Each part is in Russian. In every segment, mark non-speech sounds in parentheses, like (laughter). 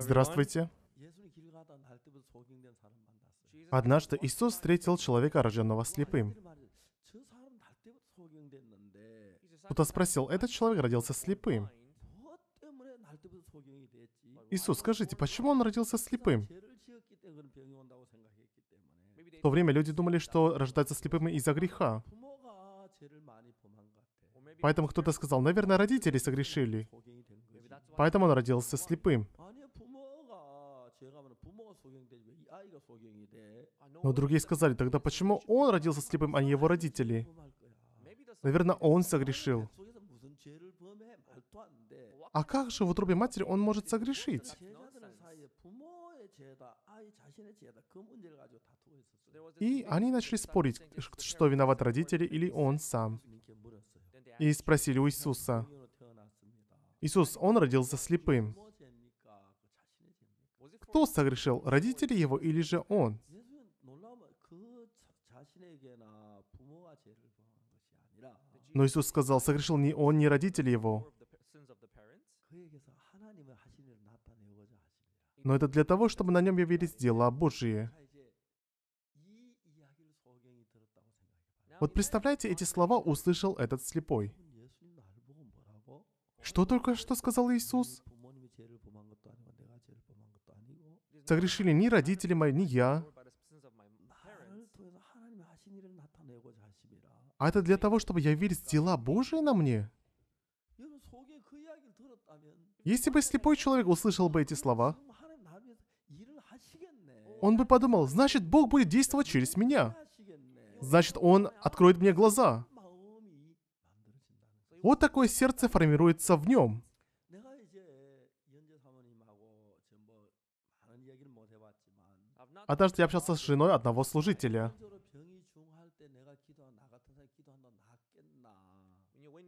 Здравствуйте. Однажды Иисус встретил человека, рожденного слепым. Кто-то спросил, этот человек родился слепым. Иисус, скажите, почему он родился слепым? В то время люди думали, что рождаются слепыми из-за греха. Поэтому кто-то сказал, наверное, родители согрешили. Поэтому он родился слепым. Но другие сказали, тогда почему он родился слепым, а не его родители? Наверное, он согрешил. А как же в утробе матери он может согрешить? И они начали спорить, что виноват родители или он сам. И спросили у Иисуса, Иисус, он родился слепым. Кто согрешил, родители его или же он? Но Иисус сказал, согрешил не он, не родители его. Но это для того, чтобы на нем явились дела Божьи. Вот представляете, эти слова услышал этот слепой. Что только что сказал Иисус? Согрешили ни родители мои, ни я. А это для того, чтобы я видел дела Божии на мне? Если бы слепой человек услышал бы эти слова, он бы подумал, значит, Бог будет действовать через меня. Значит, Он откроет мне глаза. Вот такое сердце формируется в нем. Однажды я общался с женой одного служителя.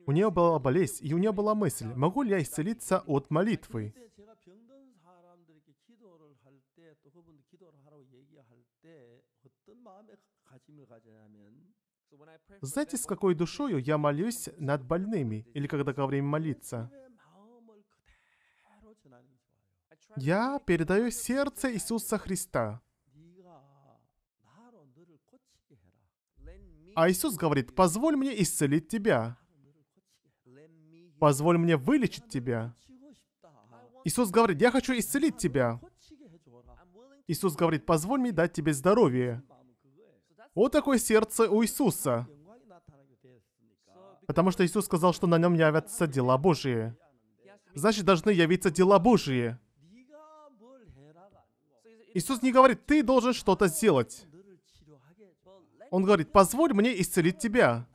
У нее была болезнь, и у нее была мысль, могу ли я исцелиться от молитвы. Знаете, с какой душою я молюсь над больными, или когда говорим молиться? Я передаю сердце Иисуса Христа. А Иисус говорит, позволь мне исцелить тебя. Позволь мне вылечить тебя. Иисус говорит, я хочу исцелить тебя. Иисус говорит, позволь мне дать тебе здоровье. Вот такое сердце у Иисуса. Потому что Иисус сказал, что на нем явятся дела Божьи. Значит, должны явиться дела Божьи. Иисус не говорит, ты должен что-то сделать. Он говорит, позволь мне исцелить тебя.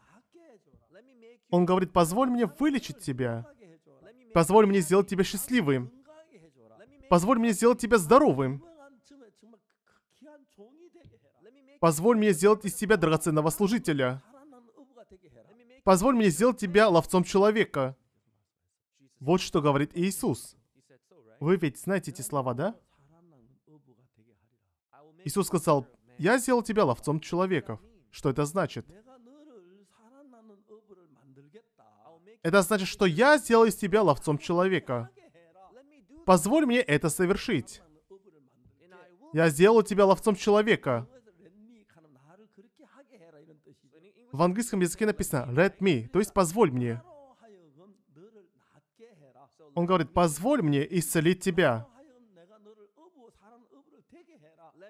Он говорит, позволь мне вылечить тебя. Позволь мне сделать тебя счастливым. Позволь мне сделать тебя здоровым. Позволь мне сделать из тебя драгоценного служителя. Позволь мне сделать тебя ловцом человека. Вот что говорит Иисус. Вы ведь знаете эти слова, да? Иисус сказал, «Я сделал тебя ловцом человеков». Что это значит? Это значит, что я сделал из тебя ловцом человека. Позволь мне это совершить. Я сделал тебя ловцом человека. В английском языке написано «let me», то есть «позволь мне». Он говорит «позволь мне исцелить тебя».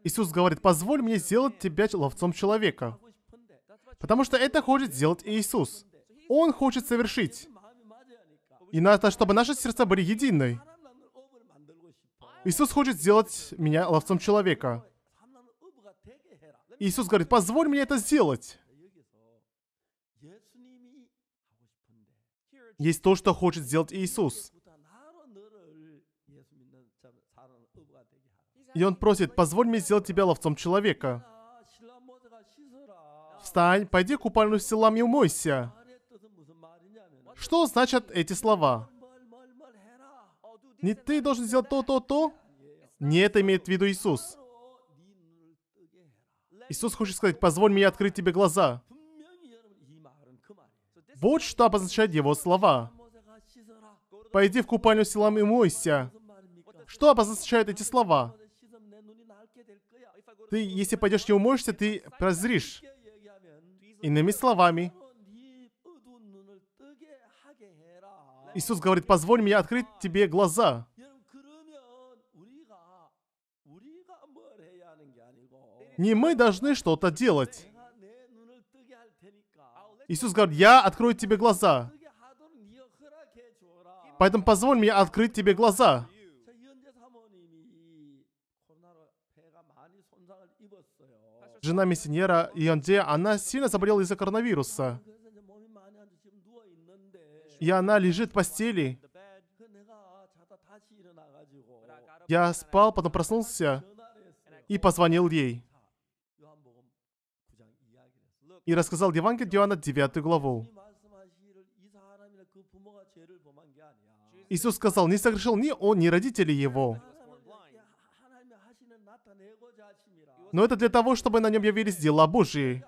Иисус говорит «позволь мне сделать тебя ловцом человека». Потому что это хочет сделать Иисус. Он хочет совершить. И надо, чтобы наши сердца были едины. Иисус хочет сделать меня ловцом человека. Иисус говорит, позволь мне это сделать. есть то, что хочет сделать Иисус. И он просит, позволь мне сделать тебя ловцом человека. Встань, пойди купальную с селам и умойся. Что значат эти слова? Не ты должен сделать то, то, то? Не это имеет в виду Иисус. Иисус хочет сказать, позволь мне открыть тебе глаза. Вот что обозначают его слова. «Пойди в купальню селам и мойся». Что обозначают эти слова? Ты, если пойдешь и умоешься, ты прозришь. Иными словами, Иисус говорит, позволь мне открыть тебе глаза. Не мы должны что-то делать. Иисус говорит, я открою тебе глаза. Поэтому позволь мне открыть тебе глаза. Жена миссионера Ионде, она сильно заболела из-за коронавируса. И она лежит в постели. Я спал, потом проснулся и позвонил ей и рассказал Евангелие Иоанна 9 главу. Иисус сказал, не согрешил ни он, ни родители его. Но это для того, чтобы на нем явились дела Божьи.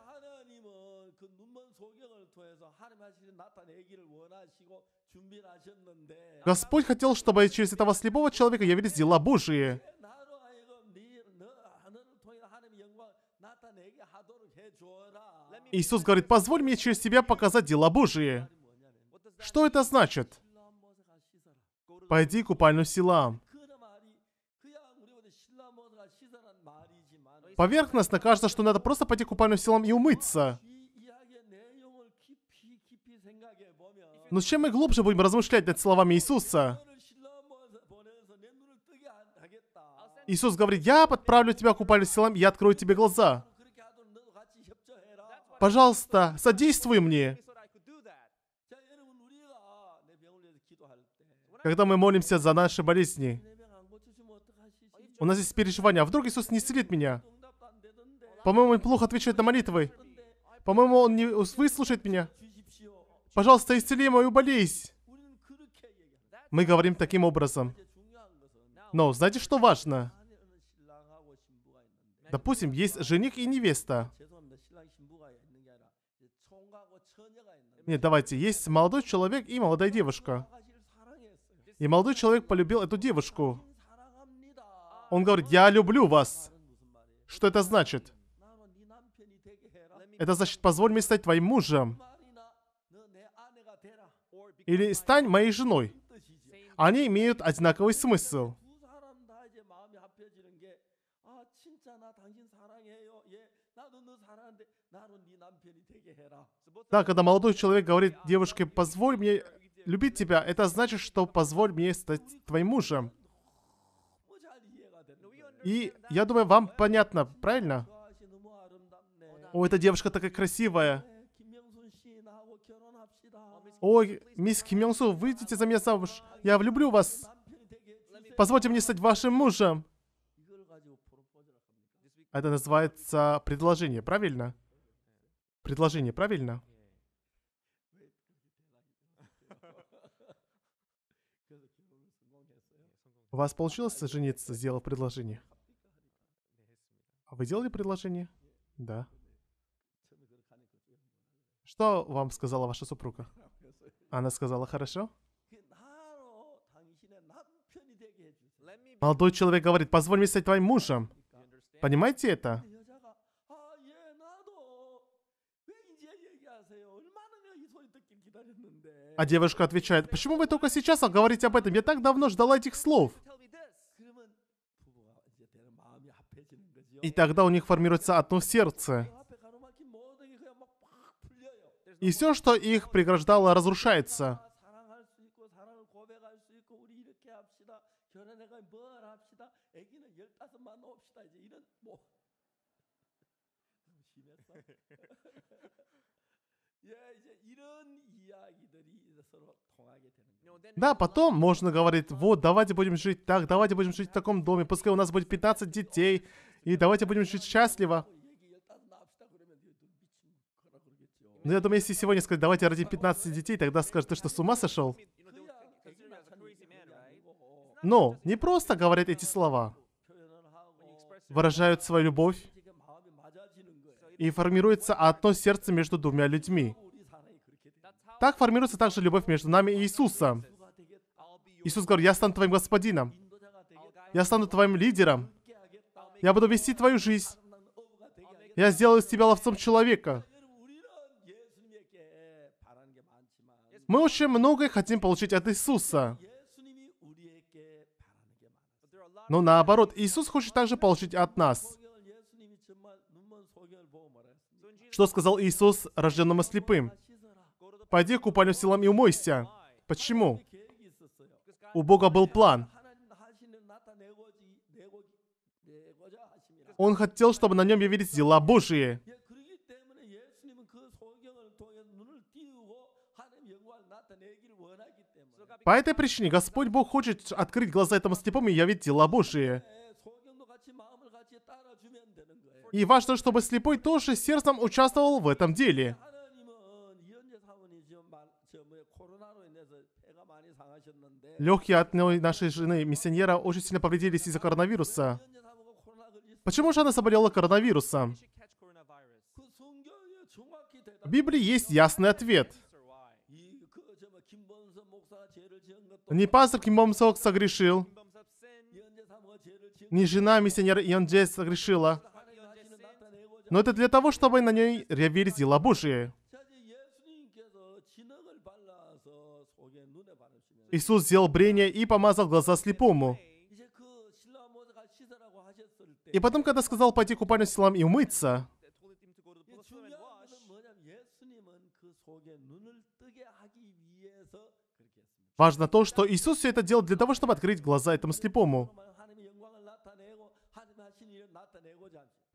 Господь хотел, чтобы через этого слепого человека явились дела Божьи. Иисус говорит, позволь мне через тебя показать дела Божии. Что это значит? Пойди купальную Силам. Поверхностно кажется, что надо просто пойти купальную Силам и умыться. Но чем мы глубже будем размышлять над словами Иисуса? Иисус говорит, я подправлю тебя купальным силам, я открою тебе глаза. Пожалуйста, содействуй мне. Когда мы молимся за наши болезни, у нас есть переживания. А вдруг Иисус не исцелит меня? По-моему, он плохо отвечает на молитвы. По-моему, он не выслушает меня. Пожалуйста, исцели мою болезнь. Мы говорим таким образом. Но знаете, что важно? Допустим, есть жених и невеста. Нет, давайте. Есть молодой человек и молодая девушка. И молодой человек полюбил эту девушку. Он говорит, я люблю вас. Что это значит? Это значит, позволь мне стать твоим мужем. Или стань моей женой. Они имеют одинаковый смысл. Да, когда молодой человек говорит девушке, позволь мне любить тебя, это значит, что позволь мне стать твоим мужем. И я думаю, вам понятно, правильно? О, эта девушка такая красивая. Ой, мисс Ким Йонг Су, выйдите за меня замуж. Я влюблю вас. Позвольте мне стать вашим мужем. Это называется предложение, правильно? предложение, правильно? У вас получилось жениться, сделав предложение? А вы делали предложение? Да. Что вам сказала ваша супруга? Она сказала, хорошо? Молодой человек говорит, позволь мне стать твоим мужем. Понимаете это? А девушка отвечает, почему вы только сейчас говорите об этом? Я так давно ждала этих слов. И тогда у них формируется одно сердце. И все, что их преграждало, разрушается. Да, потом можно говорить, вот, давайте будем жить так, давайте будем жить в таком доме, пускай у нас будет 15 детей, и давайте будем жить счастливо. Но ну, я думаю, если сегодня сказать, давайте родим 15 детей, тогда скажут, ты что, с ума сошел? Но ну, не просто говорят эти слова, выражают свою любовь, и формируется одно сердце между двумя людьми. Так формируется также любовь между нами и Иисусом. Иисус говорит, я стану твоим господином. Я стану твоим лидером. Я буду вести твою жизнь. Я сделаю из тебя ловцом человека. Мы очень многое хотим получить от Иисуса. Но наоборот, Иисус хочет также получить от нас. (laughs) Что сказал Иисус рожденному слепым? «Пойди к купальным силам и умойся». Почему? У Бога был план. Он хотел, чтобы на нем явились дела Божьи. По этой причине Господь Бог хочет открыть глаза этому слепому и явить дела Божьи. И важно, чтобы слепой тоже сердцем участвовал в этом деле. Легкие от нашей жены, миссионера, очень сильно повредились из-за коронавируса. Почему же она заболела коронавирусом? В Библии есть ясный ответ. Не пастор Ким Бом Сок согрешил, не жена миссионера Йон Джей согрешила, но это для того, чтобы на ней реверзи лабуши. Иисус сделал брение и помазал глаза слепому. И потом, когда сказал пойти к купальным селам и умыться, важно то, что Иисус все это делал для того, чтобы открыть глаза этому слепому.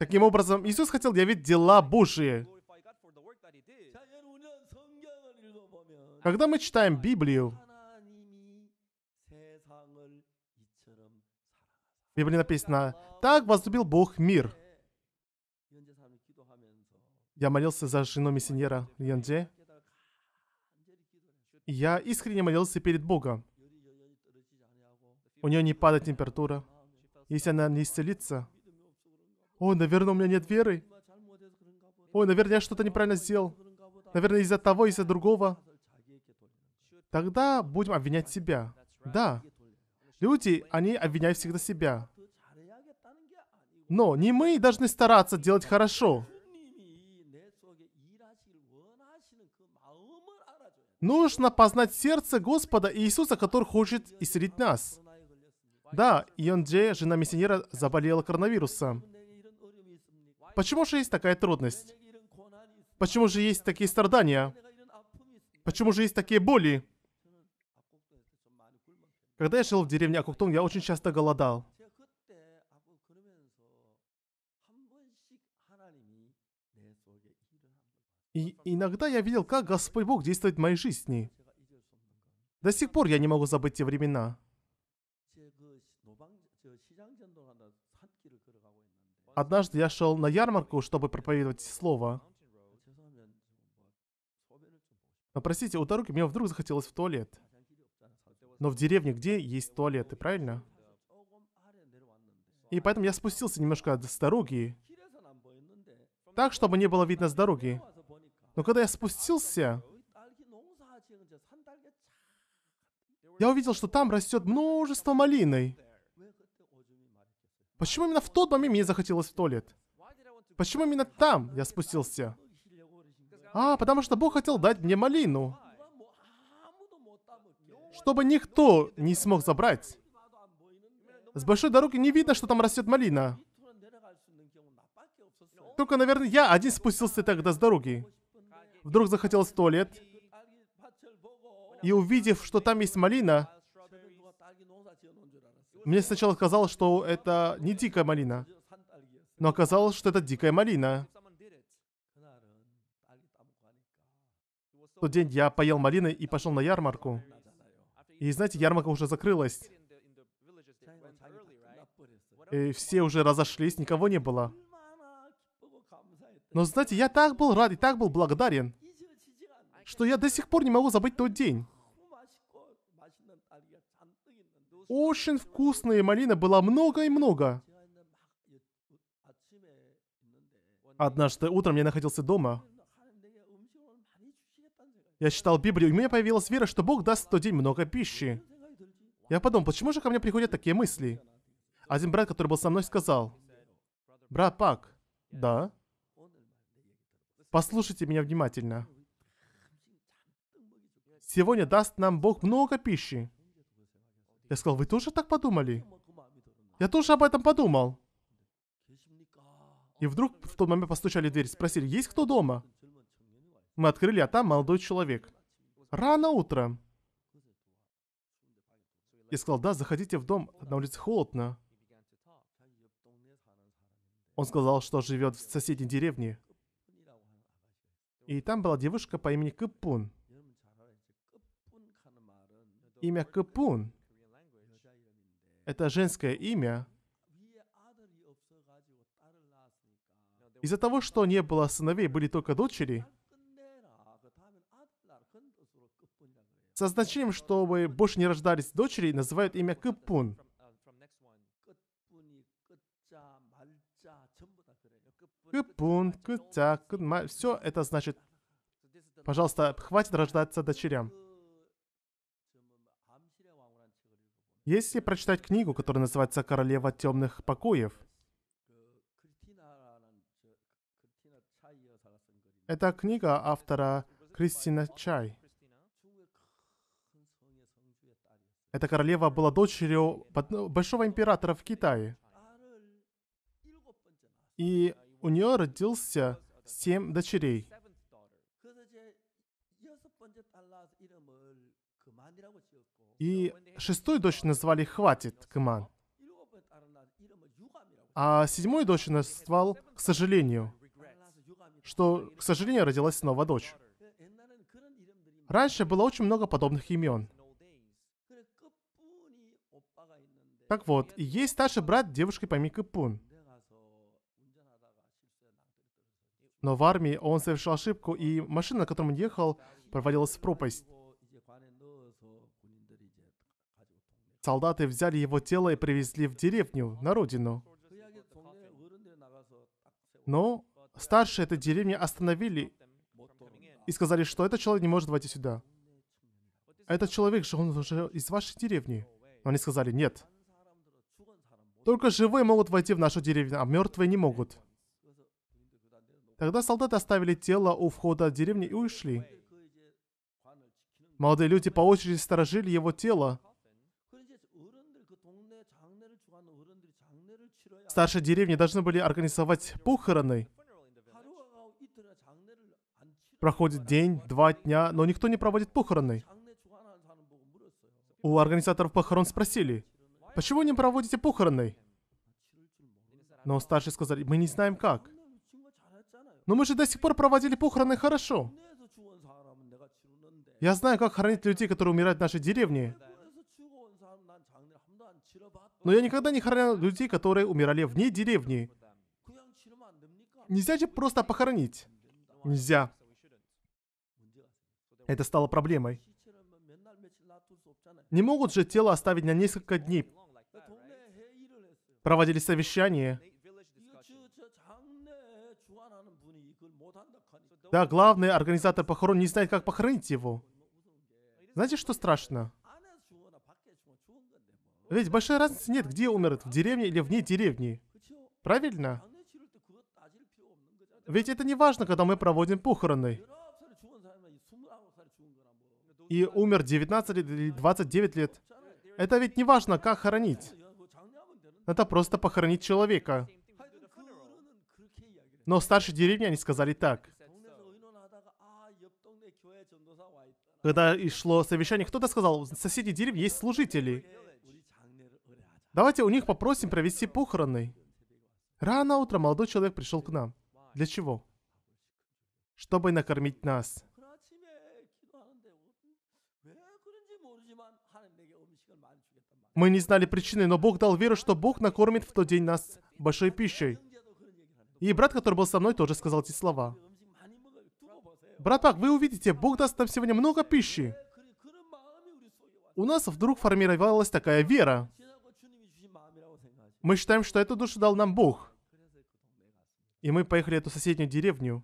Таким образом, Иисус хотел явить дела Божии. Когда мы читаем Библию, в Библии написано, «Так возлюбил Бог мир». Я молился за жену миссионера Янде. Я искренне молился перед Богом. У нее не падает температура. Если она не исцелится, о, наверное, у меня нет веры. Ой, наверное, я что-то неправильно сделал. Наверное, из-за того, из-за другого. Тогда будем обвинять себя. Да. Люди, они обвиняют всегда себя. Но не мы должны стараться делать хорошо. Нужно познать сердце Господа Иисуса, который хочет исцелить нас. Да, Джей, жена миссионера, заболела коронавирусом. Почему же есть такая трудность? Почему же есть такие страдания? Почему же есть такие боли? Когда я жил в деревне Акуктон, я очень часто голодал. И иногда я видел, как Господь Бог действует в моей жизни. До сих пор я не могу забыть те времена. Однажды я шел на ярмарку, чтобы проповедовать слово. Но простите, у дороги мне вдруг захотелось в туалет. Но в деревне где есть туалеты, правильно? И поэтому я спустился немножко с дороги. Так, чтобы не было видно с дороги. Но когда я спустился, я увидел, что там растет множество малины. Почему именно в тот момент мне захотелось в туалет? Почему именно там я спустился? А, потому что Бог хотел дать мне малину. Чтобы никто не смог забрать. С большой дороги не видно, что там растет малина. Только, наверное, я один спустился тогда с дороги. Вдруг захотелось в туалет. И увидев, что там есть малина, мне сначала казалось, что это не дикая малина, но оказалось, что это дикая малина. В тот день я поел малины и пошел на ярмарку. И знаете, ярмарка уже закрылась. И все уже разошлись, никого не было. Но знаете, я так был рад и так был благодарен, что я до сих пор не могу забыть тот день. очень вкусная малины было много и много. Однажды утром я находился дома. Я читал Библию, и у меня появилась вера, что Бог даст в тот день много пищи. Я подумал, почему же ко мне приходят такие мысли? Один брат, который был со мной, сказал, «Брат Пак, да? Послушайте меня внимательно. Сегодня даст нам Бог много пищи. Я сказал, вы тоже так подумали? Я тоже об этом подумал. И вдруг в тот момент постучали в дверь, спросили, есть кто дома? Мы открыли, а там молодой человек. Рано утром. Я сказал, да, заходите в дом, на улице холодно. Он сказал, что живет в соседней деревне. И там была девушка по имени Кыпун. Имя Кыпун это женское имя, из-за того, что не было сыновей, были только дочери, со значением, чтобы больше не рождались дочери, называют имя Кыпун. Кыпун, Кытя, Кытма, все это значит, пожалуйста, хватит рождаться дочерям. Если прочитать книгу, которая называется «Королева темных покоев», это книга автора Кристина Чай. Эта королева была дочерью большого императора в Китае. И у нее родился семь дочерей. И шестую дочь назвали «Хватит, Кыман». А седьмую дочь назвал «К сожалению», что, к сожалению, родилась снова дочь. Раньше было очень много подобных имен. Так вот, и есть старший брат девушки по имени Кыпун. Но в армии он совершил ошибку, и машина, на которой он ехал, провалилась в пропасть. Солдаты взяли его тело и привезли в деревню, на родину. Но старшие этой деревни остановили и сказали, что этот человек не может войти сюда. Этот человек же, он уже из вашей деревни. Но они сказали, нет. Только живые могут войти в нашу деревню, а мертвые не могут. Тогда солдаты оставили тело у входа в деревню и ушли. Молодые люди по очереди сторожили его тело, Старшие деревни должны были организовать похороны. Проходит день, два дня, но никто не проводит похороны. У организаторов похорон спросили, почему не проводите похороны? Но старшие сказали, мы не знаем как. Но мы же до сих пор проводили похороны хорошо. Я знаю, как хоронить людей, которые умирают в нашей деревне. Но я никогда не хоронил людей, которые умирали вне деревни. Нельзя же просто похоронить. Нельзя. Это стало проблемой. Не могут же тело оставить на несколько дней. Проводили совещание. Да, главный организатор похорон не знает, как похоронить его. Знаете, что страшно? Ведь большой разницы нет, где умер, в деревне или вне деревни. Правильно? Ведь это не важно, когда мы проводим похороны. И умер 19 или 29 лет. Это ведь не важно, как хоронить. Это просто похоронить человека. Но в старшей деревне они сказали так. Когда и шло совещание, кто-то сказал, в соседней деревне есть служители. Давайте у них попросим провести похороны. Рано утром молодой человек пришел к нам. Для чего? Чтобы накормить нас. Мы не знали причины, но Бог дал веру, что Бог накормит в тот день нас большой пищей. И брат, который был со мной, тоже сказал эти слова. Брат Пак, вы увидите, Бог даст нам сегодня много пищи. У нас вдруг формировалась такая вера. Мы считаем, что эту душу дал нам Бог. И мы поехали в эту соседнюю деревню.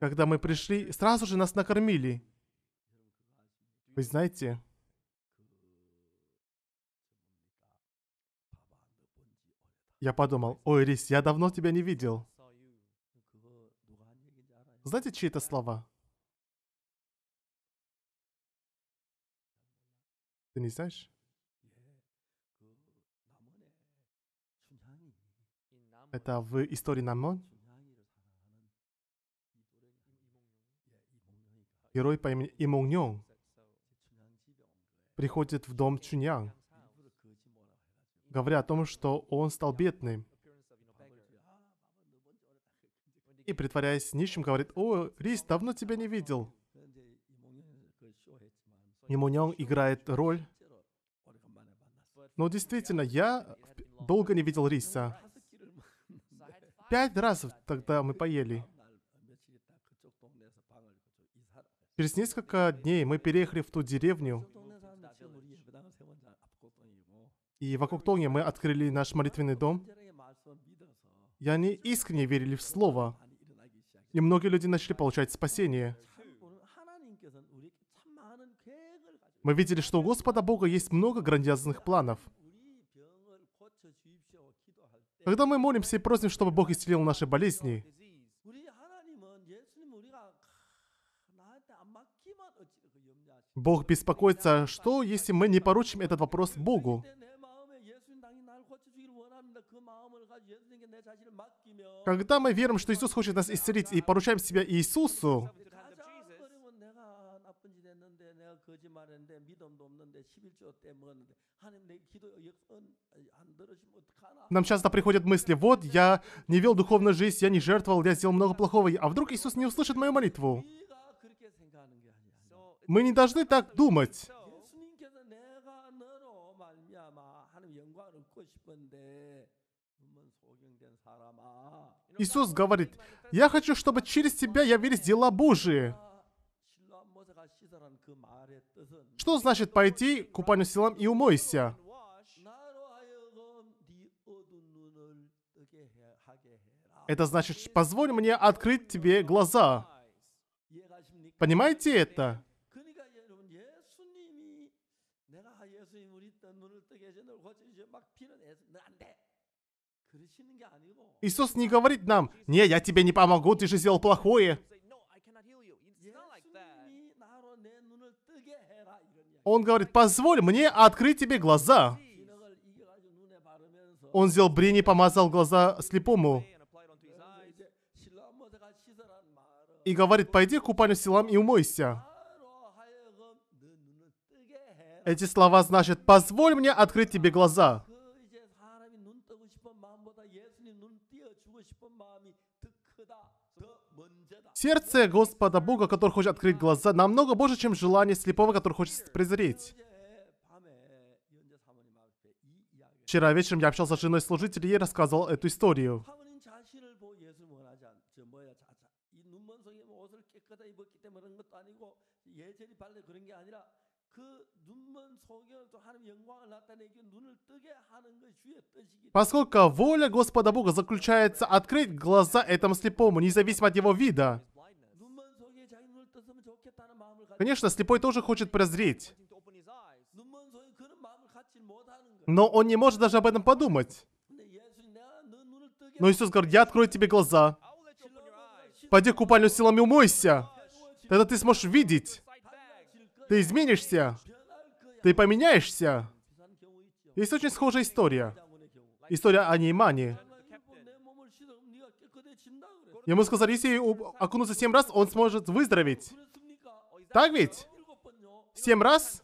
Когда мы пришли, сразу же нас накормили. Вы знаете, я подумал, ой, Рис, я давно тебя не видел. Знаете, чьи это слова? Ты не знаешь? Это в истории Намон. Герой по имени Имуньон приходит в дом Чуньян, говоря о том, что он стал бедным. И, притворяясь нищим, говорит, «О, Рис, давно тебя не видел». Имуньон играет роль. Но действительно, я долго не видел Риса. Пять раз тогда мы поели. Через несколько дней мы переехали в ту деревню. И в Акуктоне мы открыли наш молитвенный дом. И они искренне верили в Слово. И многие люди начали получать спасение. Мы видели, что у Господа Бога есть много грандиозных планов – когда мы молимся и просим, чтобы Бог исцелил наши болезни, Бог беспокоится, что если мы не поручим этот вопрос Богу? Когда мы верим, что Иисус хочет нас исцелить и поручаем себя Иисусу, нам часто приходят мысли, вот, я не вел духовную жизнь, я не жертвовал, я сделал много плохого, а вдруг Иисус не услышит мою молитву? Мы не должны так думать. Иисус говорит, «Я хочу, чтобы через тебя явились дела Божии». Что значит пойти к купальным силам и умойся? Это значит, позволь мне открыть тебе глаза. Понимаете это? Иисус не говорит нам, «Не, я тебе не помогу, ты же сделал плохое». Он говорит, позволь мне открыть тебе глаза. Он взял брень и помазал глаза слепому. И говорит, пойди к купанию селам и умойся. Эти слова значат, позволь мне открыть тебе глаза. Сердце Господа Бога, который хочет открыть глаза, намного больше, чем желание слепого, который хочет презреть. Вчера вечером я общался с женой служителя и рассказывал эту историю. Поскольку воля Господа Бога заключается открыть глаза этому слепому, независимо от его вида. Конечно, слепой тоже хочет прозреть. Но он не может даже об этом подумать. Но Иисус говорит, я открою тебе глаза. Пойди в купальню силами умойся. Тогда ты сможешь видеть. Ты изменишься. Ты поменяешься. Есть очень схожая история. История о Неймане. Ему сказали, если окунуться семь раз, он сможет выздороветь. Так ведь? Семь раз?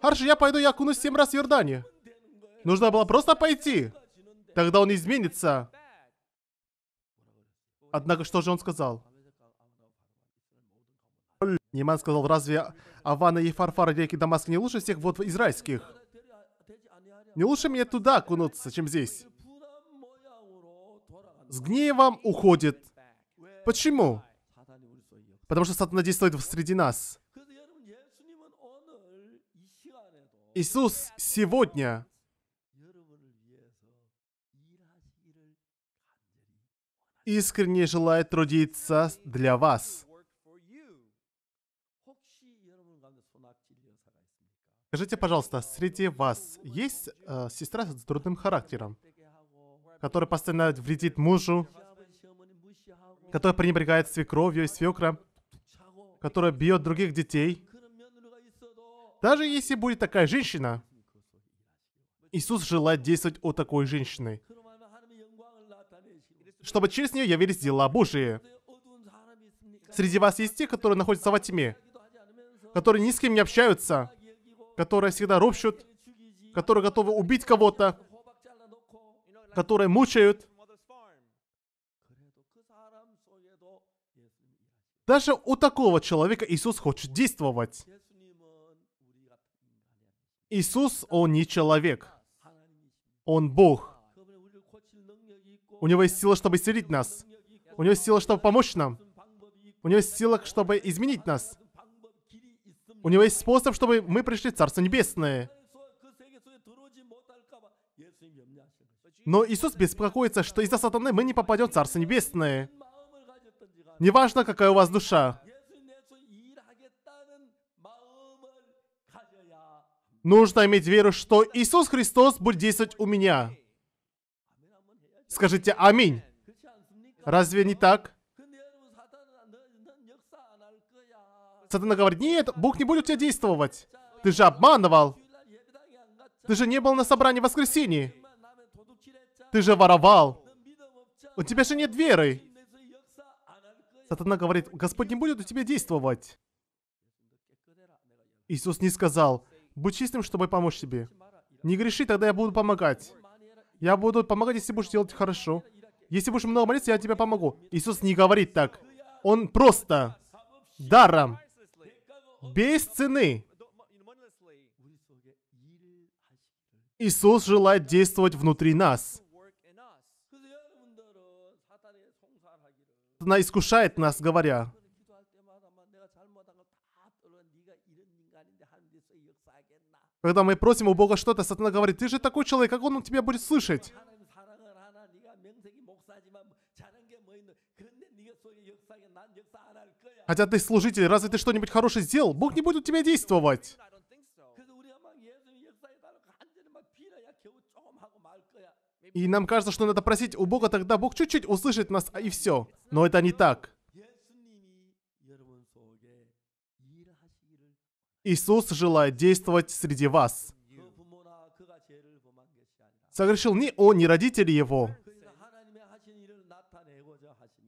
Хорошо, я пойду, я окунусь семь раз в Иордане. Нужно было просто пойти. Тогда он изменится. Однако, что же он сказал? Неман сказал, разве Авана и Фарфар реки Дамаска не лучше всех вот израильских? Не лучше мне туда окунуться, чем здесь. С гневом уходит. Почему? Потому что сатана действует среди нас. Иисус сегодня искренне желает трудиться для вас. Скажите, пожалуйста, среди вас есть э, сестра с трудным характером, которая постоянно вредит мужу, которая пренебрегает свекровью и свекром, которая бьет других детей? Даже если будет такая женщина, Иисус желает действовать у такой женщины, чтобы через нее явились дела Божии. Среди вас есть те, которые находятся во тьме, которые ни с кем не общаются, которые всегда ропщут, которые готовы убить кого-то, которые мучают. Даже у такого человека Иисус хочет действовать. Иисус, он не человек. Он Бог. У него есть сила, чтобы исцелить нас. У него есть сила, чтобы помочь нам. У него есть сила, чтобы изменить нас. У него есть способ, чтобы мы пришли в Царство Небесное. Но Иисус беспокоится, что из-за сатаны мы не попадем в Царство Небесное. Неважно, какая у вас душа. Нужно иметь веру, что Иисус Христос будет действовать у меня. Скажите «Аминь». Разве не так? Сатана говорит, нет, Бог не будет у тебя действовать. Ты же обманывал. Ты же не был на собрании в воскресенье. Ты же воровал. У тебя же нет веры. Сатана говорит, Господь не будет у тебя действовать. Иисус не сказал, будь чистым, чтобы помочь тебе. Не греши, тогда я буду помогать. Я буду помогать, если будешь делать хорошо. Если будешь много молиться, я тебе помогу. Иисус не говорит так. Он просто даром без цены. Иисус желает действовать внутри нас. Она искушает нас, говоря, Когда мы просим у Бога что-то, сатана говорит, ты же такой человек, как он тебя будет слышать? Хотя ты служитель, разве ты что-нибудь хорошее сделал? Бог не будет у тебя действовать. И нам кажется, что надо просить у Бога, тогда Бог чуть-чуть услышит нас, а и все. Но это не так. Иисус желает действовать среди вас. Согрешил ни он, ни родители его.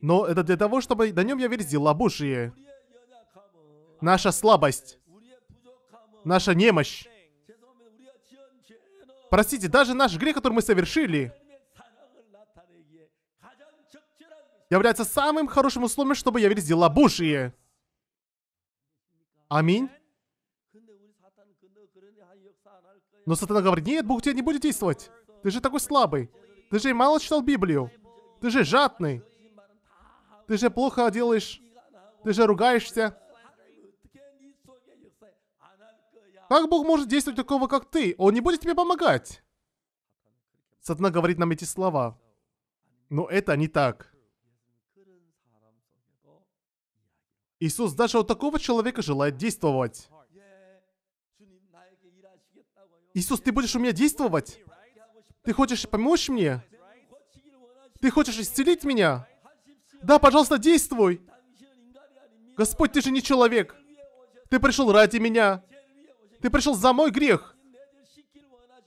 Но это для того, чтобы на нем я дела Божьи. Наша слабость. Наша немощь. Простите, даже наш грех, который мы совершили, является самым хорошим условием, чтобы я дела Божьи. Аминь. Но сатана говорит, нет, Бог тебя не будет действовать. Ты же такой слабый. Ты же мало читал Библию. Ты же жадный. Ты же плохо делаешь. Ты же ругаешься. Как Бог может действовать такого, как ты? Он не будет тебе помогать. Сатана говорит нам эти слова. Но это не так. Иисус даже у такого человека желает действовать. Иисус, ты будешь у меня действовать? Ты хочешь помочь мне? Ты хочешь исцелить меня? Да, пожалуйста, действуй! Господь, ты же не человек! Ты пришел ради меня! Ты пришел за мой грех!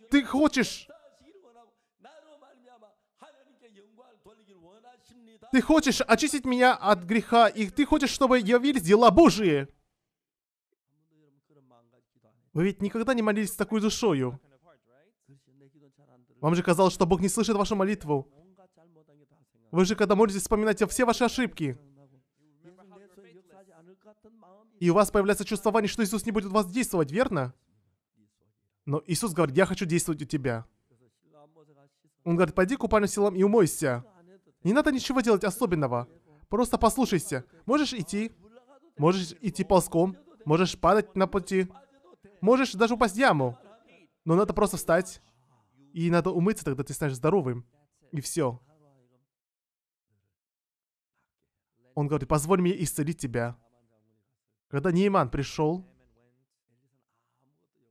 Ты хочешь... Ты хочешь очистить меня от греха, и ты хочешь, чтобы явились дела Божии. Вы ведь никогда не молились с такой душою. Вам же казалось, что Бог не слышит вашу молитву. Вы же когда молитесь, вспоминаете все ваши ошибки. И у вас появляется чувствование, что Иисус не будет вас действовать, верно? Но Иисус говорит, я хочу действовать у тебя. Он говорит, пойди к купальным силам и умойся. Не надо ничего делать особенного. Просто послушайся. Можешь идти, можешь идти ползком, можешь падать на пути, можешь даже упасть в яму. Но надо просто встать. И надо умыться, тогда ты станешь здоровым. И все. Он говорит, позволь мне исцелить тебя. Когда Нейман пришел,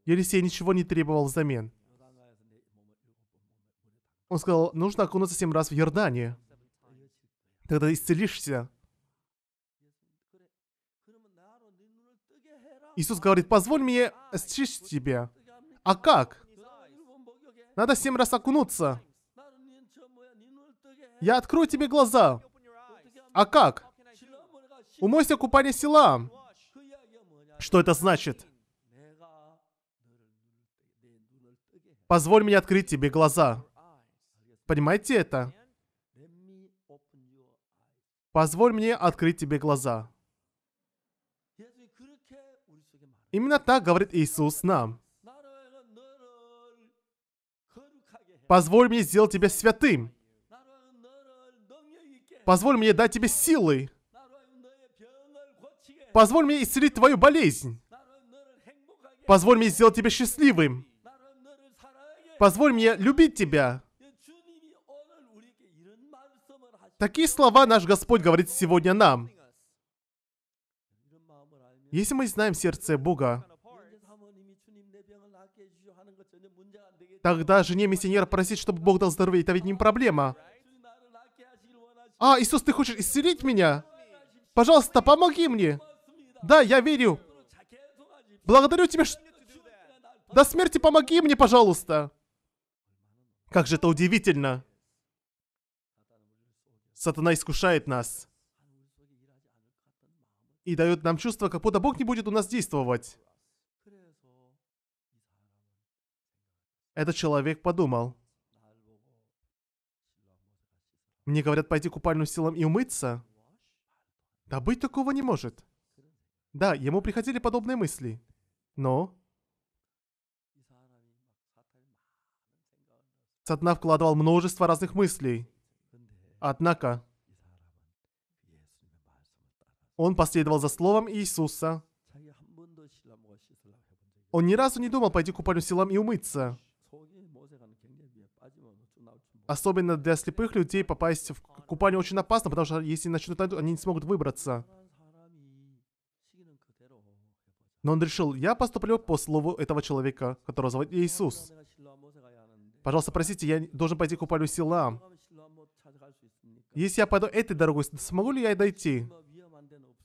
Елисей ничего не требовал взамен. Он сказал, нужно окунуться семь раз в Йордане. Тогда исцелишься. Иисус говорит, позволь мне исцелить тебя. А как? Надо семь раз окунуться. Я открою тебе глаза. А как? У Умойся купание села. Что это значит? Позволь мне открыть тебе глаза. Понимаете это? Позволь мне открыть тебе глаза. Именно так говорит Иисус нам. Позволь мне сделать тебя святым. Позволь мне дать тебе силы. Позволь мне исцелить твою болезнь. Позволь мне сделать тебя счастливым. Позволь мне любить тебя. Такие слова наш Господь говорит сегодня нам. Если мы знаем сердце Бога, тогда жене миссионера просить, чтобы Бог дал здоровье, это ведь не проблема. А, Иисус, ты хочешь исцелить меня? Пожалуйста, помоги мне. Да, я верю. Благодарю тебя, что... До смерти помоги мне, пожалуйста. Как же это удивительно. Сатана искушает нас. И дает нам чувство, как будто Бог не будет у нас действовать. Этот человек подумал. Мне говорят пойти в купальную силам и умыться? Да быть такого не может. Да, ему приходили подобные мысли. Но... Сатна вкладывал множество разных мыслей. Однако... Он последовал за словом Иисуса. Он ни разу не думал пойти к купальным силам и умыться. Особенно для слепых людей попасть в купание очень опасно, потому что если начнут, они не смогут выбраться. Но он решил, я поступлю по слову этого человека, которого зовут Иисус. Пожалуйста, простите, я должен пойти к упалю села. Если я пойду этой дорогой, смогу ли я дойти?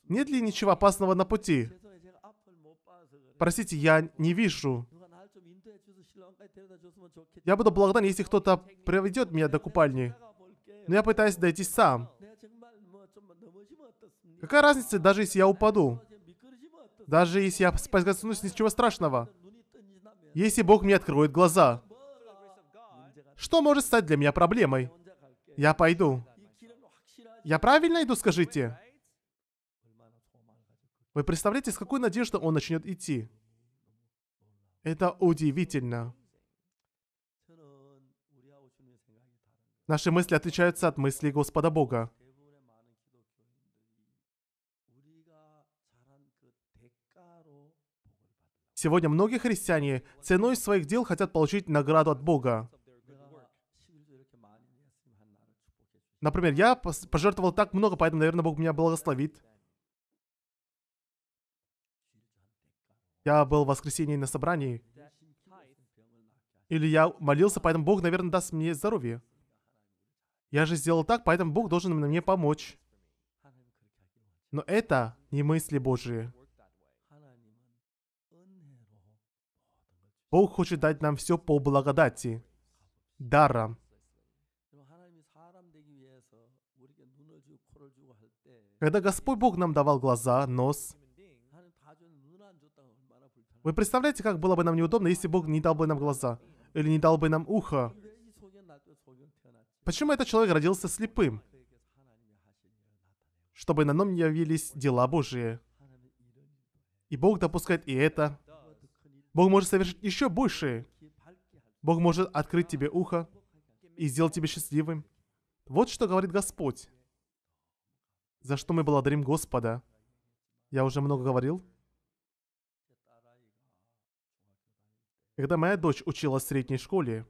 Нет ли ничего опасного на пути? Простите, я не вижу. Я буду благодарен, если кто-то проведет меня до купальни. Но я пытаюсь дойти сам. Какая разница, даже если я упаду? Даже если я споткнусь, ничего страшного. Если Бог мне откроет глаза. Что может стать для меня проблемой? Я пойду. Я правильно иду, скажите? Вы представляете, с какой надеждой он начнет идти? Это удивительно. Наши мысли отличаются от мыслей Господа Бога. Сегодня многие христиане ценой своих дел хотят получить награду от Бога. Например, я пожертвовал так много, поэтому, наверное, Бог меня благословит. Я был в воскресенье на собрании. Или я молился, поэтому Бог, наверное, даст мне здоровье. Я же сделал так, поэтому Бог должен мне помочь. Но это не мысли Божьи. Бог хочет дать нам все по благодати, даром. Когда Господь Бог нам давал глаза, нос, вы представляете, как было бы нам неудобно, если Бог не дал бы нам глаза или не дал бы нам ухо? Почему этот человек родился слепым? Чтобы на нем явились дела Божьи? И Бог допускает и это, Бог может совершить еще больше. Бог может открыть тебе ухо и сделать тебя счастливым. Вот что говорит Господь. За что мы благодарим Господа. Я уже много говорил. Когда моя дочь училась в средней школе,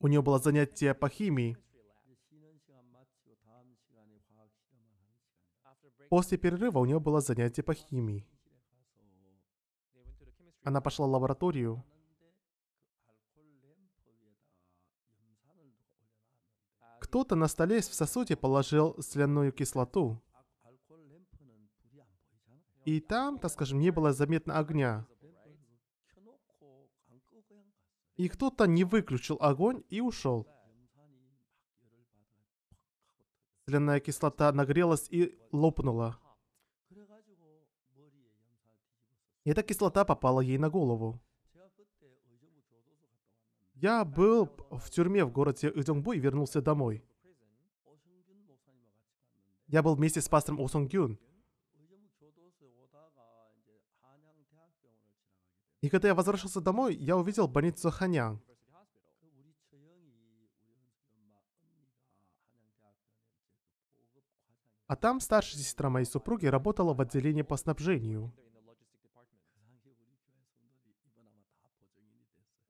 у нее было занятие по химии. После перерыва у нее было занятие по химии. Она пошла в лабораторию, кто-то на столе в сосуде положил соляную кислоту. И там, так скажем, не было заметно огня. И кто-то не выключил огонь и ушел. Соляная кислота нагрелась и лопнула. И Эта кислота попала ей на голову. Я был в тюрьме в городе Идонгбу и вернулся домой. Я был вместе с пастором Осон Гюн. И когда я возвращался домой, я увидел больницу Ханян. А там старшая сестра моей супруги работала в отделении по снабжению.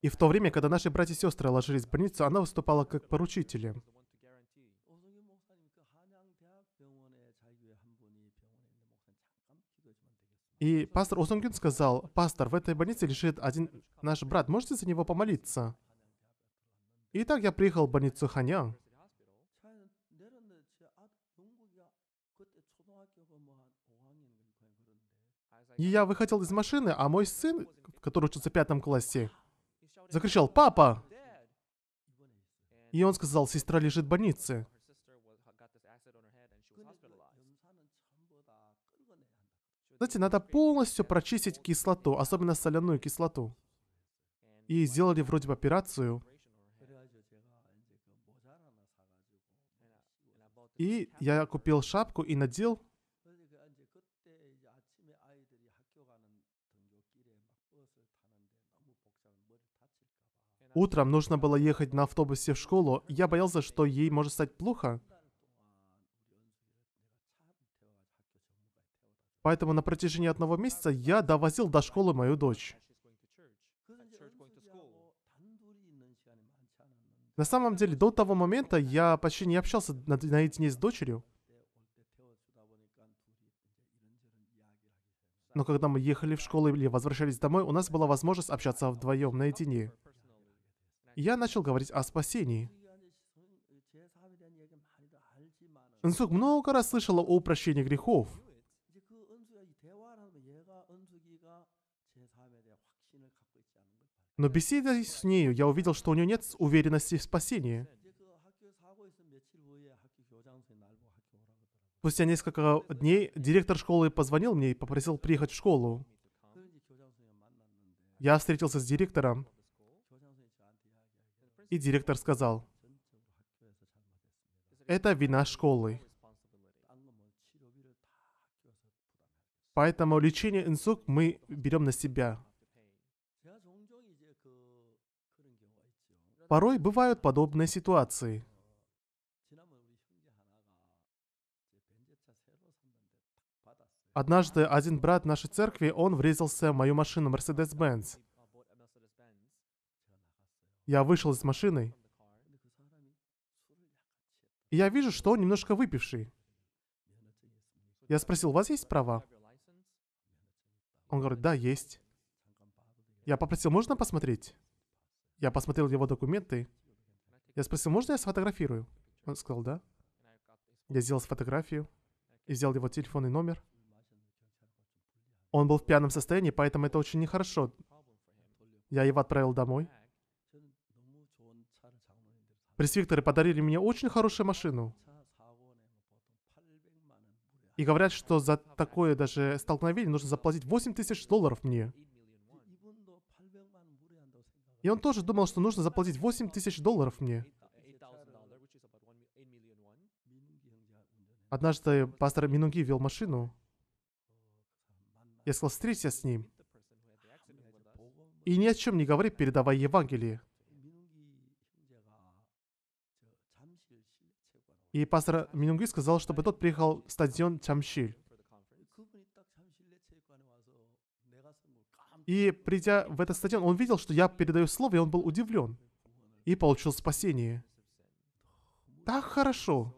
И в то время, когда наши братья и сестры ложились в больницу, она выступала как поручителем. И пастор Осунгин сказал, «Пастор, в этой больнице лежит один наш брат, можете за него помолиться?» И так я приехал в больницу Ханя. И я выходил из машины, а мой сын, который учился в пятом классе, закричал «Папа!». И он сказал, сестра лежит в больнице. Знаете, надо полностью прочистить кислоту, особенно соляную кислоту. И сделали вроде бы операцию. И я купил шапку и надел, Утром нужно было ехать на автобусе в школу. Я боялся, что ей может стать плохо. Поэтому на протяжении одного месяца я довозил до школы мою дочь. На самом деле, до того момента я почти не общался наедине с дочерью. Но когда мы ехали в школу или возвращались домой, у нас была возможность общаться вдвоем наедине я начал говорить о спасении. Инсук много раз слышала о прощении грехов. Но беседа с нею, я увидел, что у нее нет уверенности в спасении. Спустя несколько дней директор школы позвонил мне и попросил приехать в школу. Я встретился с директором. И директор сказал, это вина школы. Поэтому лечение инсук мы берем на себя. Порой бывают подобные ситуации. Однажды один брат нашей церкви, он врезался в мою машину Mercedes-Benz. Я вышел из машины, и я вижу, что он немножко выпивший. Я спросил, у вас есть права? Он говорит, да, есть. Я попросил, можно посмотреть? Я посмотрел его документы. Я спросил, можно я сфотографирую? Он сказал, да. Я сделал фотографию и взял его телефонный номер. Он был в пьяном состоянии, поэтому это очень нехорошо. Я его отправил домой. Пресвикторы подарили мне очень хорошую машину. И говорят, что за такое даже столкновение нужно заплатить 8 тысяч долларов мне. И он тоже думал, что нужно заплатить 8 тысяч долларов мне. Однажды пастор Минуги вел машину. Я сказал, встреться с ним. И ни о чем не говори, передавая Евангелие. И пастор Минунгри сказал, чтобы тот приехал в стадион Чамшиль. И придя в этот стадион, он видел, что я передаю слово, и он был удивлен. И получил спасение. Так хорошо.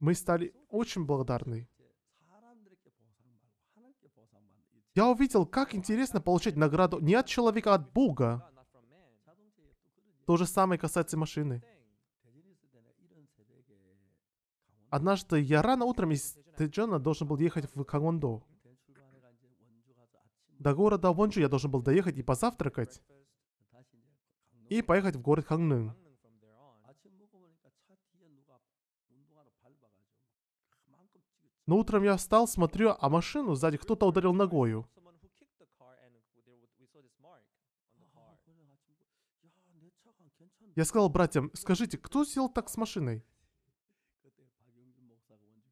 Мы стали очень благодарны. Я увидел, как интересно получать награду не от человека, а от Бога. То же самое касается машины. Однажды я рано утром из Тэджона должен был ехать в Кангондо. До города Вонджу я должен был доехать и позавтракать, и поехать в город Хангнын. Но утром я встал, смотрю, а машину сзади кто-то ударил ногою. Я сказал братьям, скажите, кто сел так с машиной?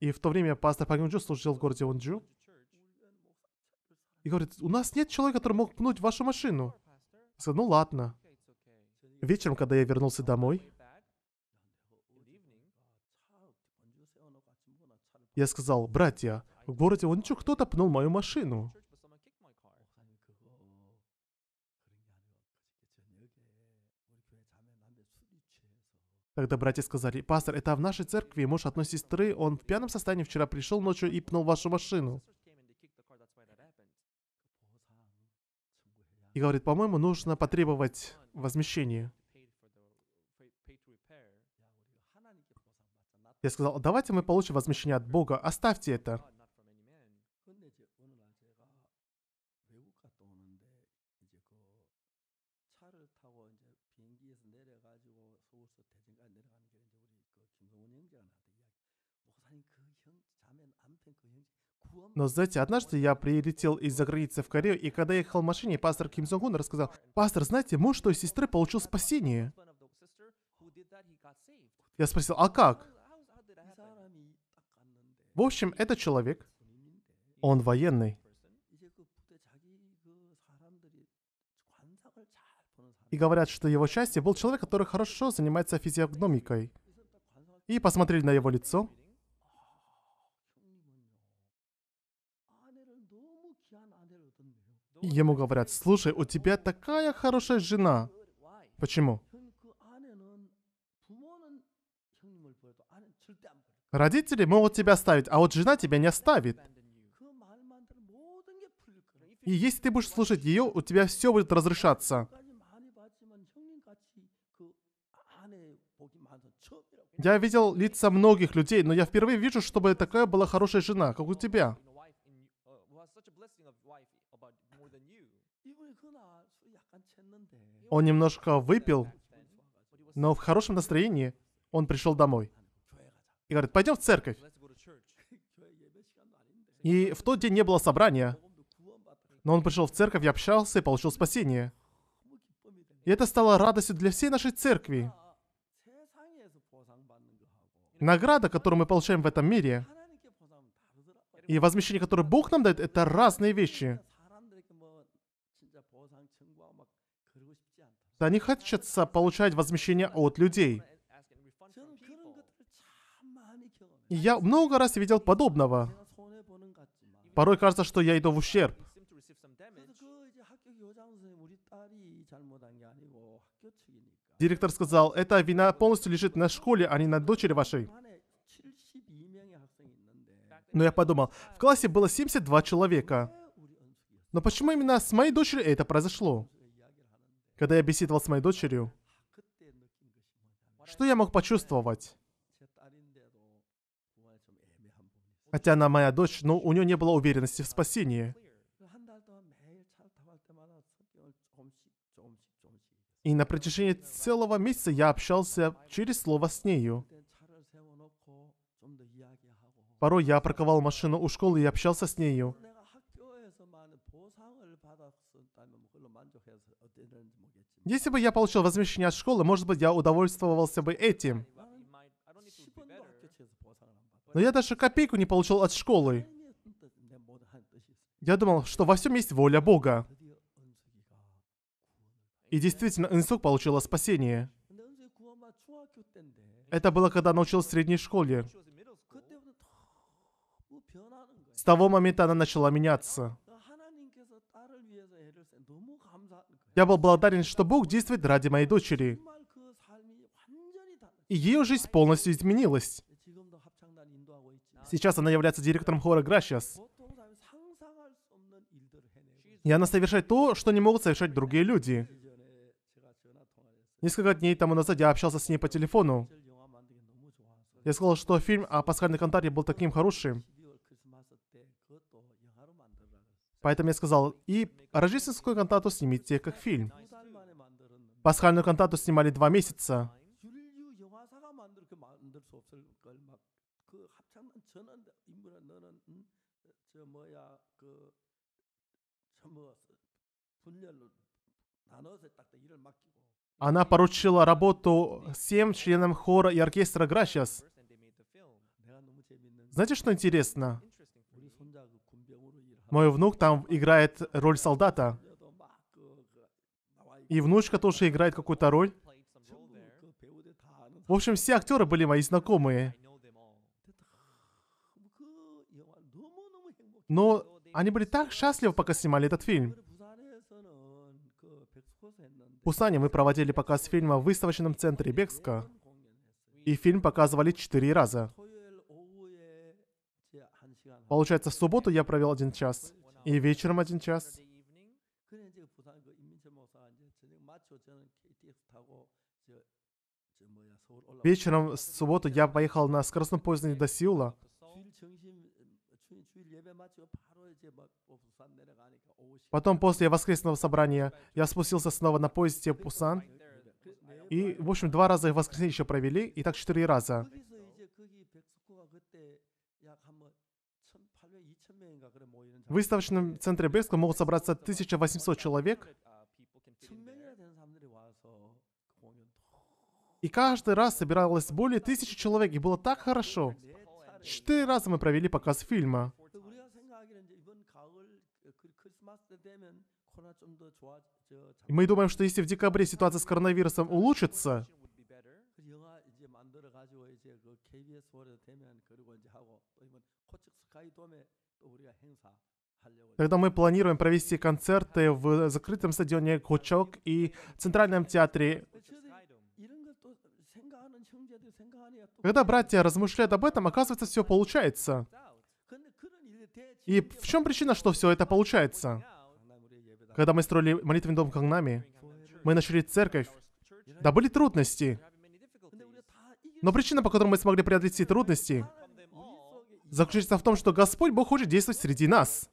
И в то время пастор Пак служил в городе Онджу. И говорит, у нас нет человека, который мог пнуть вашу машину. Я сказал, ну ладно. Вечером, когда я вернулся домой, я сказал, братья, в городе Онджу кто-то пнул мою машину. Когда братья сказали, «Пастор, это в нашей церкви муж одной сестры, он в пьяном состоянии вчера пришел ночью и пнул вашу машину». И говорит, по-моему, нужно потребовать возмещения. Я сказал, давайте мы получим возмещение от Бога, оставьте это. Но знаете, однажды я прилетел из-за границы в Корею, и когда я ехал в машине, пастор Ким Сон Гун рассказал, «Пастор, знаете, муж той сестры получил спасение». Я спросил, «А как?» В общем, этот человек, он военный. И говорят, что его счастье был человек, который хорошо занимается физиогномикой. И посмотрели на его лицо. ему говорят, слушай, у тебя такая хорошая жена. Почему? Родители могут тебя оставить, а вот жена тебя не оставит. И если ты будешь слушать ее, у тебя все будет разрешаться. Я видел лица многих людей, но я впервые вижу, чтобы такая была хорошая жена, как у тебя. Он немножко выпил, но в хорошем настроении он пришел домой. И говорит, пойдем в церковь. И в тот день не было собрания. Но он пришел в церковь и общался, и получил спасение. И это стало радостью для всей нашей церкви. Награда, которую мы получаем в этом мире, и возмещение, которое Бог нам дает, это разные вещи. Они хотят получать возмещение от людей. я много раз видел подобного. Порой кажется, что я иду в ущерб. Директор сказал, эта вина полностью лежит на школе, а не на дочери вашей. Но я подумал, в классе было 72 человека. Но почему именно с моей дочерью это произошло? Когда я беседовал с моей дочерью, что я мог почувствовать? Хотя она моя дочь, но у нее не было уверенности в спасении. И на протяжении целого месяца я общался через слово с нею. Порой я парковал машину у школы и общался с нею. А Если бы я получил возмещение от школы, может быть, я удовольствовался бы этим. Но я даже копейку не получил от школы. Ну, я думал, что во всем есть воля Бога. И действительно, Инсук получила спасение. Это было, когда она училась в средней школе. Ну, ну, С того момента она начала меняться. Я был благодарен, что Бог действует ради моей дочери. И ее жизнь полностью изменилась. Сейчас она является директором хора Гращиас. И она совершает то, что не могут совершать другие люди. Несколько дней тому назад я общался с ней по телефону. Я сказал, что фильм о пасхальной кантаре был таким хорошим. Поэтому я сказал, и рождественскую кантату снимите как фильм. Пасхальную кантату снимали два месяца. Она поручила работу всем членам хора и оркестра Грачиас. Знаете, что интересно? Мой внук там играет роль солдата. И внучка тоже играет какую-то роль. В общем, все актеры были мои знакомые. Но они были так счастливы, пока снимали этот фильм. В Пусане мы проводили показ фильма в выставочном центре Бекска. И фильм показывали четыре раза. Получается, в субботу я провел один час, и вечером один час. Вечером с субботу я поехал на скоростном поезде до Сиула. Потом после воскресного собрания я спустился снова на поезде в Пусан. И, в общем, два раза в воскресенье еще провели, и так четыре раза. В выставочном центре Брестка могут собраться 1800 человек. И каждый раз собиралось более тысячи человек, и было так хорошо. Четыре раза мы провели показ фильма. И мы думаем, что если в декабре ситуация с коронавирусом улучшится, когда мы планируем провести концерты в закрытом стадионе Кучок и Центральном театре. Когда братья размышляют об этом, оказывается, все получается. И в чем причина, что все это получается? Когда мы строили молитвенный дом в Хангнаме, мы начали церковь. Да, были трудности. Но причина, по которой мы смогли преодолеть все трудности, заключается в том, что Господь Бог хочет действовать среди нас.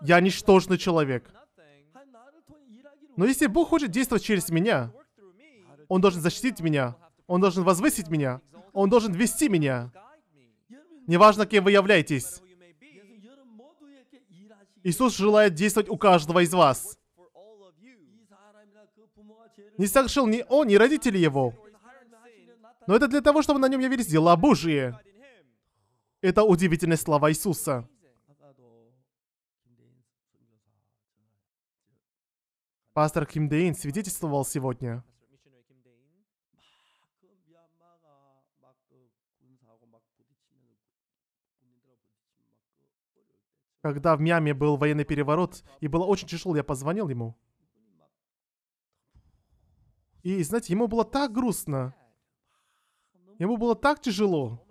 Я ничтожный человек. Но если Бог хочет действовать через меня, Он должен защитить меня, Он должен возвысить меня, Он должен вести меня. Неважно, кем вы являетесь. Иисус желает действовать у каждого из вас. Не совершил ни он, ни родители его. Но это для того, чтобы на нем явились дела Божьи. Это удивительные слова Иисуса. Пастор Ким Дейн свидетельствовал сегодня. Когда в Мяме был военный переворот, и было очень тяжело, я позвонил ему. И, знаете, ему было так грустно. Ему было так тяжело.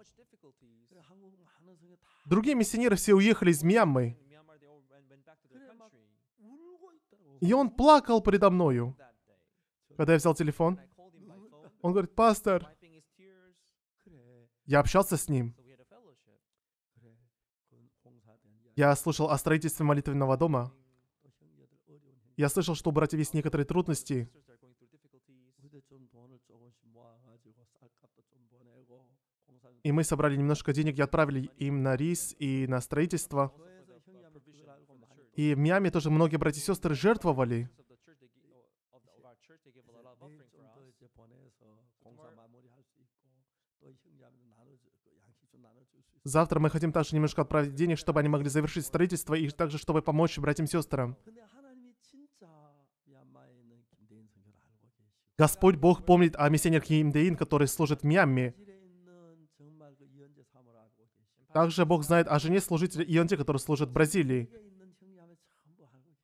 Другие миссионеры все уехали из Мьянмы. И он плакал предо мною. Когда я взял телефон, он говорит, пастор, я общался с ним. Я слышал о строительстве молитвенного дома. Я слышал, что у братьев есть некоторые трудности. И мы собрали немножко денег и отправили им на рис и на строительство. И в Мьяме тоже многие братья и сестры жертвовали. Завтра мы хотим также немножко отправить денег, чтобы они могли завершить строительство и также, чтобы помочь братьям и сестрам. Господь Бог помнит о миссионерке Имдеин, который служит в Мьямме. Также Бог знает о жене служителя Ионте, который служит в Бразилии.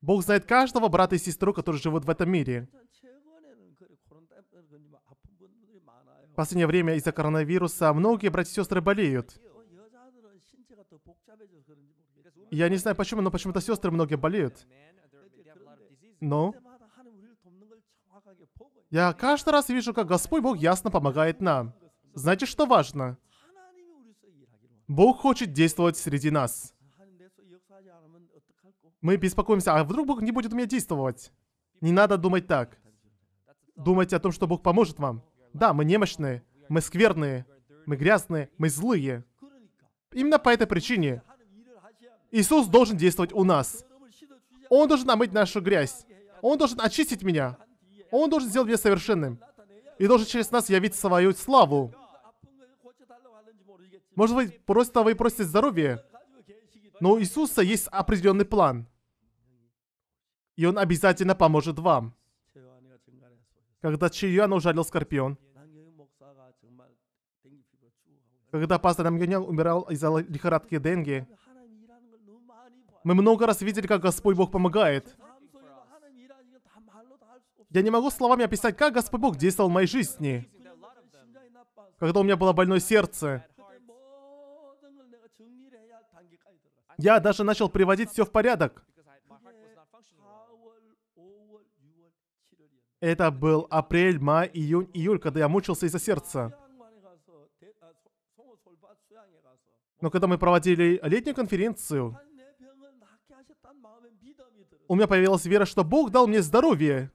Бог знает каждого брата и сестру, которые живут в этом мире. В последнее время из-за коронавируса многие братья и сестры болеют. Я не знаю почему, но почему-то сестры многие болеют. Но я каждый раз вижу, как Господь Бог ясно помогает нам. Знаете, что важно? Бог хочет действовать среди нас. Мы беспокоимся, а вдруг Бог не будет у меня действовать? Не надо думать так. Думайте о том, что Бог поможет вам. Да, мы немощные, мы скверные, мы грязные, мы злые. Именно по этой причине Иисус должен действовать у нас. Он должен омыть нашу грязь. Он должен очистить меня. Он должен сделать меня совершенным. И должен через нас явить свою славу. Может быть, просто вы просите здоровья, но у Иисуса есть определенный план и он обязательно поможет вам. Когда Чиюан ужалил скорпион, когда пастор Амгюнян умирал из-за лихорадки Денги, мы много раз видели, как Господь Бог помогает. Я не могу словами описать, как Господь Бог действовал в моей жизни. Когда у меня было больное сердце, я даже начал приводить все в порядок. Это был апрель, май, июнь, июль, когда я мучился из-за сердца. Но когда мы проводили летнюю конференцию, у меня появилась вера, что Бог дал мне здоровье.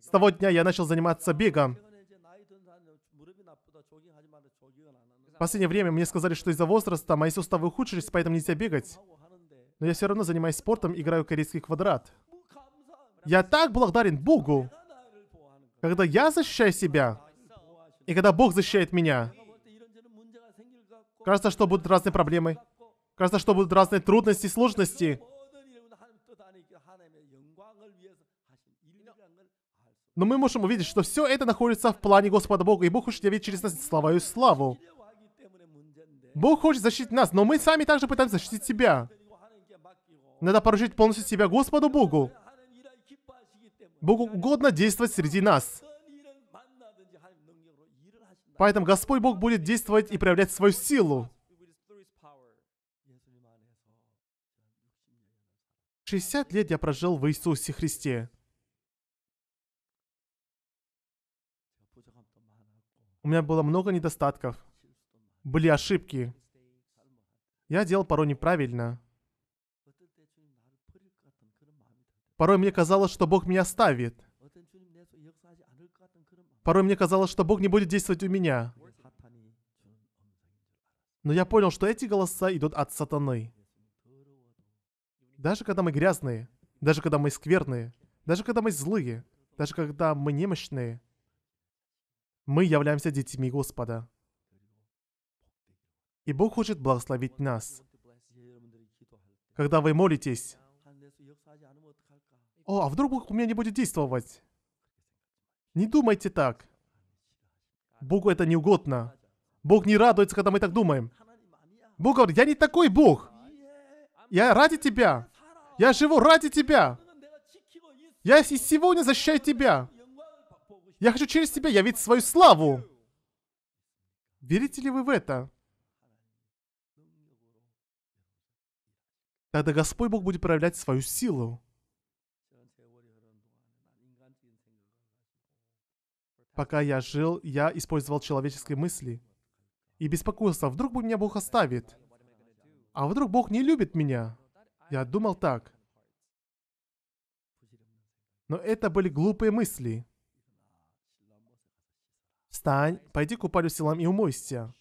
С того дня я начал заниматься бегом. В последнее время мне сказали, что из-за возраста мои суставы ухудшились, поэтому нельзя бегать. Но я все равно занимаюсь спортом, играю корейский квадрат. Я так благодарен Богу, когда я защищаю себя, и когда Бог защищает меня. Кажется, что будут разные проблемы. Кажется, что будут разные трудности и сложности. Но мы можем увидеть, что все это находится в плане Господа Бога, и Бог хочет явить через нас славу славу. Бог хочет защитить нас, но мы сами также пытаемся защитить себя. Надо поручить полностью себя Господу Богу. Богу угодно действовать среди нас. Поэтому Господь Бог будет действовать и проявлять свою силу. 60 лет я прожил в Иисусе Христе. У меня было много недостатков. Были ошибки. Я делал порой неправильно. Порой мне казалось, что Бог меня ставит. Порой мне казалось, что Бог не будет действовать у меня. Но я понял, что эти голоса идут от сатаны. Даже когда мы грязные, даже когда мы скверные, даже когда мы злые, даже когда мы немощные, мы являемся детьми Господа. И Бог хочет благословить нас. Когда вы молитесь, о, а вдруг Бог у меня не будет действовать? Не думайте так. Богу это не угодно. Бог не радуется, когда мы так думаем. Бог говорит, я не такой Бог. Я ради тебя. Я живу ради тебя. Я и сегодня защищаю тебя. Я хочу через тебя явить свою славу. Верите ли вы в это? Тогда Господь Бог будет проявлять свою силу. Пока я жил, я использовал человеческие мысли. И беспокоился, вдруг бы меня Бог оставит. А вдруг Бог не любит меня? Я думал так. Но это были глупые мысли. Встань, пойди к купалю селам и умойся.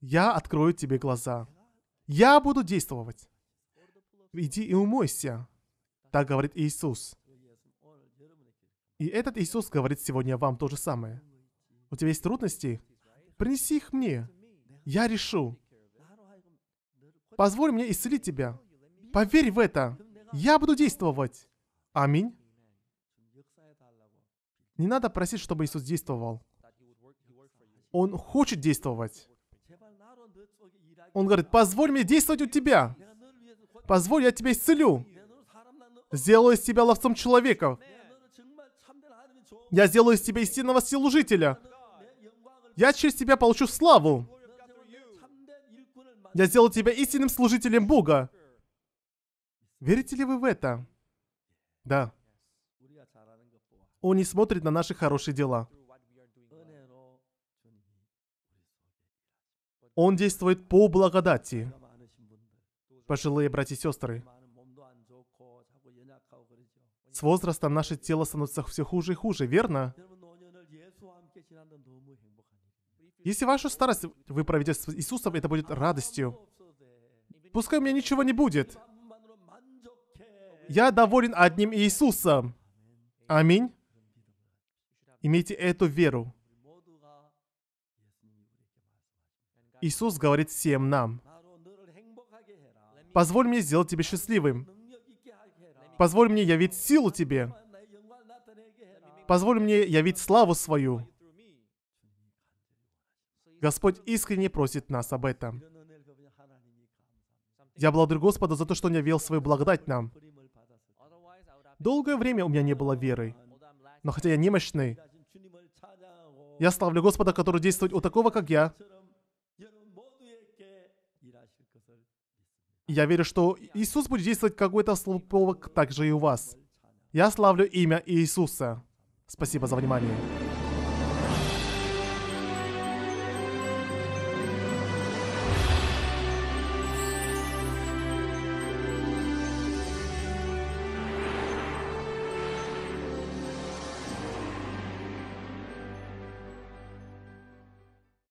Я открою тебе глаза. Я буду действовать. Иди и умойся. Так говорит Иисус. И этот Иисус говорит сегодня вам то же самое. У тебя есть трудности? Принеси их мне. Я решу. Позволь мне исцелить тебя. Поверь в это. Я буду действовать. Аминь. Не надо просить, чтобы Иисус действовал. Он хочет действовать. Он говорит, позволь мне действовать у тебя. Позволь, я тебя исцелю. Сделаю из тебя ловцом человека. Я сделаю из тебя истинного служителя. Я через тебя получу славу. Я сделаю тебя истинным служителем Бога. Верите ли вы в это? Да. Он не смотрит на наши хорошие дела. Он действует по благодати. Пожилые братья и сестры, с возрастом наше тело становится все хуже и хуже, верно? Если вашу старость вы проведете с Иисусом, это будет радостью. Пускай у меня ничего не будет. Я доволен одним Иисусом. Аминь. Имейте эту веру. Иисус говорит всем нам. Позволь мне сделать тебя счастливым. Позволь мне явить силу тебе. Позволь мне явить славу свою. Господь искренне просит нас об этом. Я благодарю Господа за то, что Он явил свою благодать нам. Долгое время у меня не было веры. Но хотя я немощный, я славлю Господа, который действует у такого, как я, Я верю, что Иисус будет действовать какой-то словополок также и у вас. Я славлю имя Иисуса. Спасибо за внимание.